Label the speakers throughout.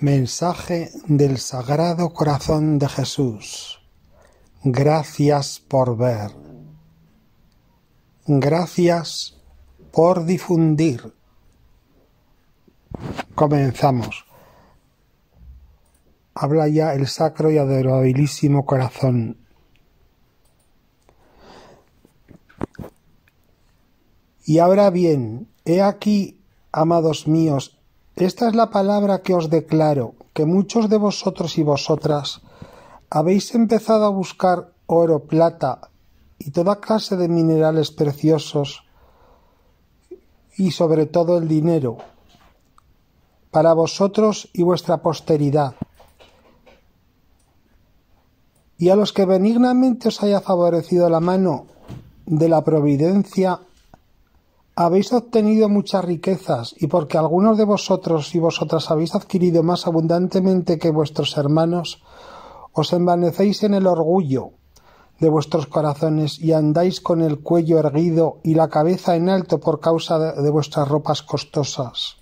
Speaker 1: Mensaje del Sagrado Corazón de Jesús. Gracias por ver. Gracias por difundir. Comenzamos. Habla ya el sacro y adorabilísimo corazón. Y ahora bien, he aquí, amados míos, esta es la palabra que os declaro, que muchos de vosotros y vosotras habéis empezado a buscar oro, plata y toda clase de minerales preciosos y sobre todo el dinero para vosotros y vuestra posteridad. Y a los que benignamente os haya favorecido la mano de la providencia, habéis obtenido muchas riquezas, y porque algunos de vosotros y vosotras habéis adquirido más abundantemente que vuestros hermanos, os envanecéis en el orgullo de vuestros corazones y andáis con el cuello erguido y la cabeza en alto por causa de vuestras ropas costosas.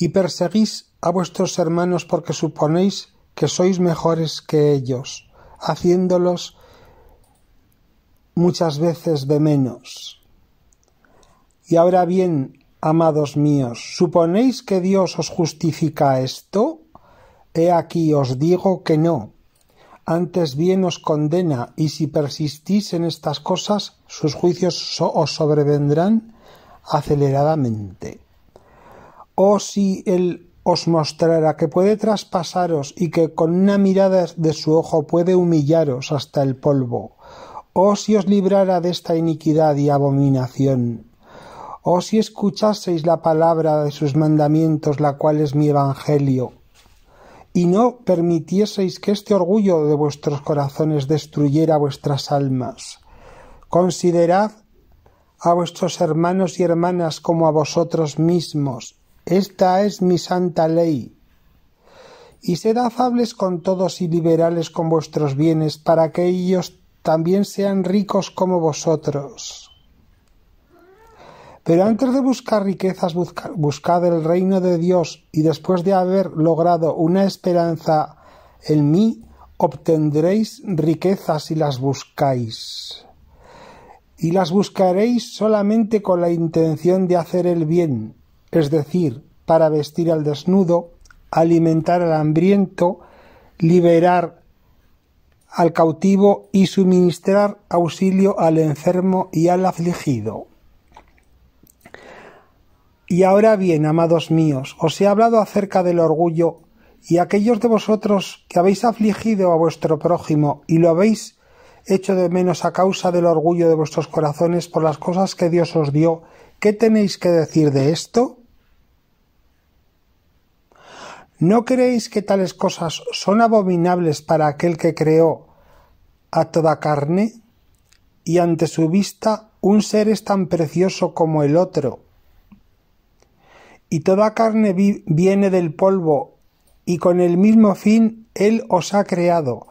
Speaker 1: Y perseguís a vuestros hermanos porque suponéis que sois mejores que ellos, haciéndolos muchas veces de menos. Y ahora bien, amados míos, ¿suponéis que Dios os justifica esto? He aquí os digo que no. Antes bien os condena, y si persistís en estas cosas, sus juicios os sobrevendrán aceleradamente. O oh, si Él os mostrara que puede traspasaros y que con una mirada de su ojo puede humillaros hasta el polvo, Oh si os librara de esta iniquidad y abominación. Oh si escuchaseis la palabra de sus mandamientos, la cual es mi evangelio, y no permitieseis que este orgullo de vuestros corazones destruyera vuestras almas. Considerad a vuestros hermanos y hermanas como a vosotros mismos. Esta es mi santa ley. Y sed afables con todos y liberales con vuestros bienes, para que ellos también sean ricos como vosotros. Pero antes de buscar riquezas, buscad el reino de Dios y después de haber logrado una esperanza en mí, obtendréis riquezas si las buscáis. Y las buscaréis solamente con la intención de hacer el bien, es decir, para vestir al desnudo, alimentar al hambriento, liberar al cautivo y suministrar auxilio al enfermo y al afligido. Y ahora bien, amados míos, os he hablado acerca del orgullo, y aquellos de vosotros que habéis afligido a vuestro prójimo y lo habéis hecho de menos a causa del orgullo de vuestros corazones por las cosas que Dios os dio, ¿qué tenéis que decir de esto? ¿No creéis que tales cosas son abominables para aquel que creó a toda carne? Y ante su vista un ser es tan precioso como el otro. Y toda carne viene del polvo, y con el mismo fin Él os ha creado,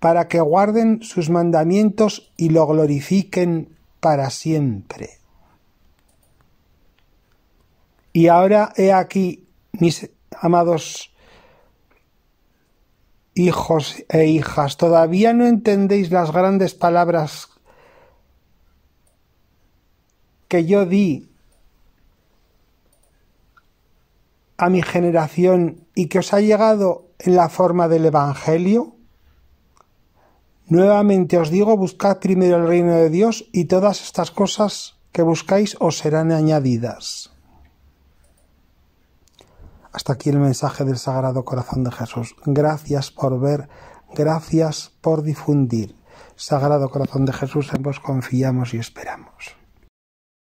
Speaker 1: para que guarden sus mandamientos y lo glorifiquen para siempre. Y ahora he aquí mis amados hijos e hijas, todavía no entendéis las grandes palabras que yo di a mi generación y que os ha llegado en la forma del Evangelio? Nuevamente os digo, buscad primero el reino de Dios y todas estas cosas que buscáis os serán añadidas. Hasta aquí el mensaje del Sagrado Corazón de Jesús. Gracias por ver, gracias por difundir. Sagrado Corazón de Jesús, en vos confiamos y esperamos.